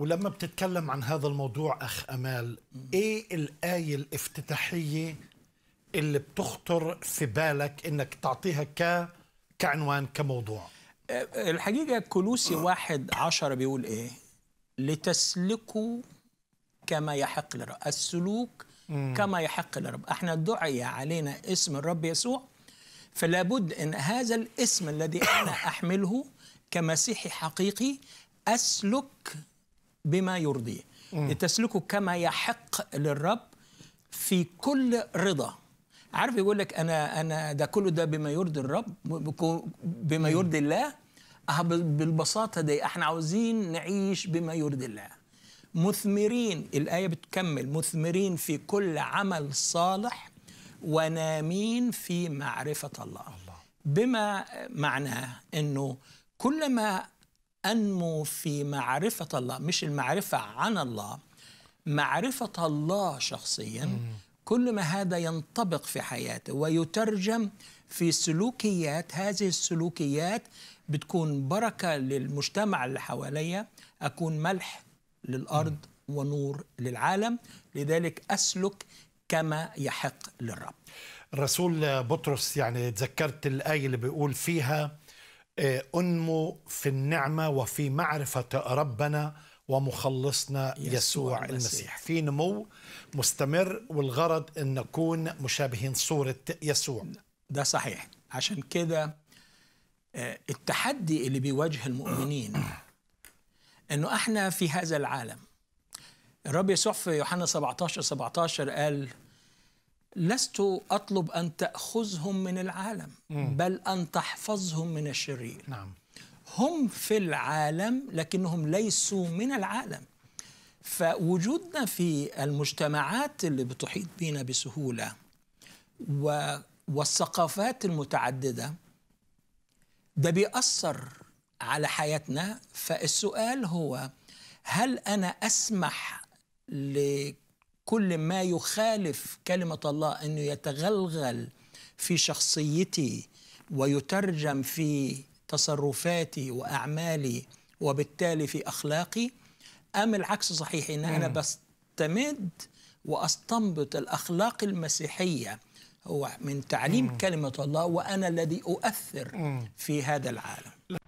ولما بتتكلم عن هذا الموضوع أخ أمال إيه الآية الافتتاحية اللي بتخطر في بالك إنك تعطيها ك... كعنوان كموضوع الحقيقة كلوسي آه. واحد عشر بيقول إيه لتسلكوا كما يحق للرب السلوك كما يحق للرب احنا دعي علينا اسم الرب يسوع فلابد ان هذا الاسم الذي انا احمله كمسيحي حقيقي اسلك بما يرضيه تسلكوا كما يحق للرب في كل رضا عارف يقول لك انا انا ده كله ده بما يرضي الرب بما يرضي الله بالبساطه دي احنا عاوزين نعيش بما يرضي الله مثمرين الآية بتكمل مثمرين في كل عمل صالح ونامين في معرفة الله, الله. بما معناه أنه كلما أنمو في معرفة الله مش المعرفة عن الله معرفة الله شخصيا كل ما هذا ينطبق في حياته ويترجم في سلوكيات هذه السلوكيات بتكون بركة للمجتمع اللي حواليا أكون ملح للأرض ونور للعالم لذلك أسلك كما يحق للرب الرسول بطرس يعني تذكرت الآية اللي بيقول فيها آه، أنمو في النعمة وفي معرفة ربنا ومخلصنا يسوع, يسوع المسيح في نمو مستمر والغرض أن نكون مشابهين صورة يسوع ده صحيح عشان كده آه، التحدي اللي بيواجه المؤمنين أنه احنا في هذا العالم الرب يسوع في يوحنا 17 17 قال لست أطلب أن تأخذهم من العالم بل أن تحفظهم من الشرير نعم. هم في العالم لكنهم ليسوا من العالم فوجودنا في المجتمعات اللي بتحيط بينا بسهولة و... والثقافات المتعددة ده بيأثر على حياتنا فالسؤال هو هل أنا أسمح لك كل ما يخالف كلمة الله أنه يتغلغل في شخصيتي ويترجم في تصرفاتي وأعمالي وبالتالي في أخلاقي أم العكس صحيح أن أنا بستمد وأستنبط الأخلاق المسيحية هو من تعليم كلمة الله وأنا الذي أؤثر في هذا العالم